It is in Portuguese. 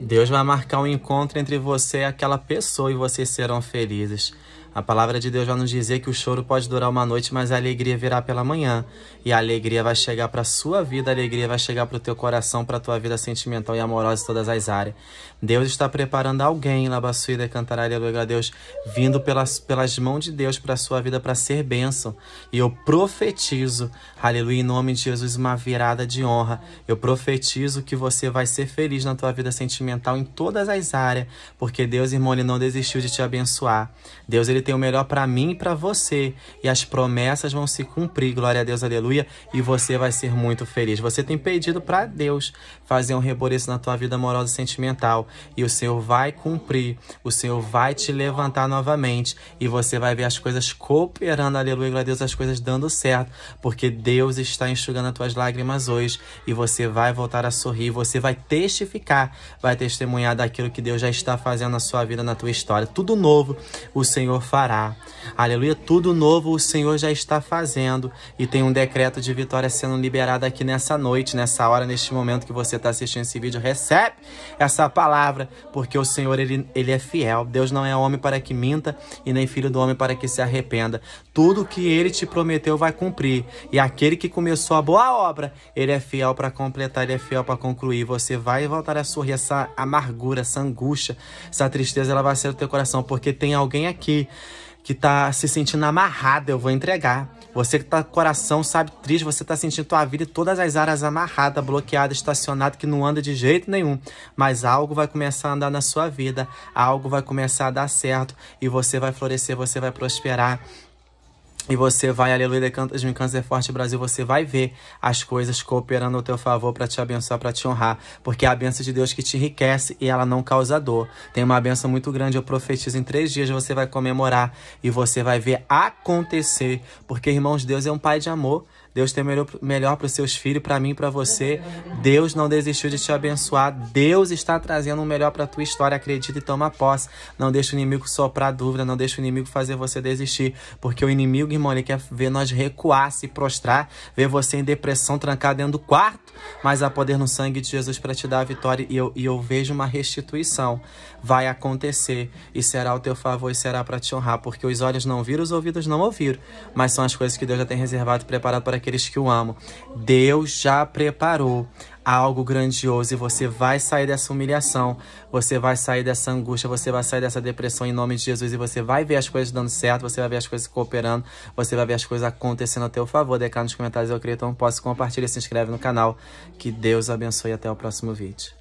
Deus vai marcar um encontro entre você e aquela pessoa e vocês serão felizes. A palavra de Deus vai nos dizer que o choro pode durar uma noite, mas a alegria virá pela manhã. E a alegria vai chegar para sua vida, a alegria vai chegar para o teu coração, para a tua vida sentimental e amorosa em todas as áreas. Deus está preparando alguém, Labaçuída, cantará aleluia a Deus, vindo pelas, pelas mãos de Deus para a sua vida para ser bênção. E eu profetizo, aleluia, em nome de Jesus, uma virada de honra. Eu profetizo que você vai ser feliz na tua vida sentimental em todas as áreas, porque Deus, irmão, ele não desistiu de te abençoar. Deus, ele tem o melhor para mim e para você. E as promessas vão se cumprir, glória a Deus, aleluia. E você vai ser muito feliz. Você tem pedido para Deus fazer um reboreço na tua vida amorosa e sentimental. E o Senhor vai cumprir. O Senhor vai te levantar novamente. E você vai ver as coisas cooperando, aleluia, glória a Deus, as coisas dando certo. Porque Deus está enxugando as tuas lágrimas hoje. E você vai voltar a sorrir. Você vai testificar, vai testemunhar daquilo que Deus já está fazendo na sua vida, na tua história. Tudo novo o Senhor faz fará. Aleluia, tudo novo o Senhor já está fazendo e tem um decreto de vitória sendo liberado aqui nessa noite, nessa hora, neste momento que você está assistindo esse vídeo. Recebe essa palavra, porque o Senhor ele, ele é fiel. Deus não é homem para que minta e nem filho do homem para que se arrependa. Tudo que ele te prometeu vai cumprir e aquele que começou a boa obra, ele é fiel para completar, ele é fiel para concluir. Você vai voltar a sorrir essa amargura, essa angústia, essa tristeza, ela vai ser do teu coração, porque tem alguém aqui que tá se sentindo amarrada, eu vou entregar. Você que tá coração, sabe, triste, você tá sentindo tua vida e todas as áreas amarrada, bloqueada, estacionada, que não anda de jeito nenhum. Mas algo vai começar a andar na sua vida, algo vai começar a dar certo e você vai florescer, você vai prosperar e você vai, aleluia, cantas me câncer forte Brasil, você vai ver as coisas cooperando ao teu favor para te abençoar, para te honrar, porque é a benção de Deus que te enriquece e ela não causa dor. Tem uma benção muito grande, eu profetizo em três dias você vai comemorar e você vai ver acontecer, porque irmãos, Deus é um pai de amor. Deus tem melhor, melhor para os seus filhos, para mim, para você. Deus não desistiu de te abençoar. Deus está trazendo o melhor para a tua história. Acredita e toma posse. Não deixa o inimigo soprar dúvida, não deixa o inimigo fazer você desistir, porque o inimigo irmão. Ele quer ver nós recuar, se prostrar, ver você em depressão, trancado dentro do quarto, mas há poder no sangue de Jesus para te dar a vitória. E eu, e eu vejo uma restituição. Vai acontecer e será ao teu favor e será para te honrar, porque os olhos não viram, os ouvidos não ouviram, mas são as coisas que Deus já tem reservado e preparado para aqueles que o amam. Deus já preparou a algo grandioso e você vai sair dessa humilhação, você vai sair dessa angústia, você vai sair dessa depressão em nome de Jesus e você vai ver as coisas dando certo, você vai ver as coisas cooperando, você vai ver as coisas acontecendo a teu favor. deixa nos comentários, eu creio, então posso compartilhar e se inscreve no canal. Que Deus abençoe e até o próximo vídeo.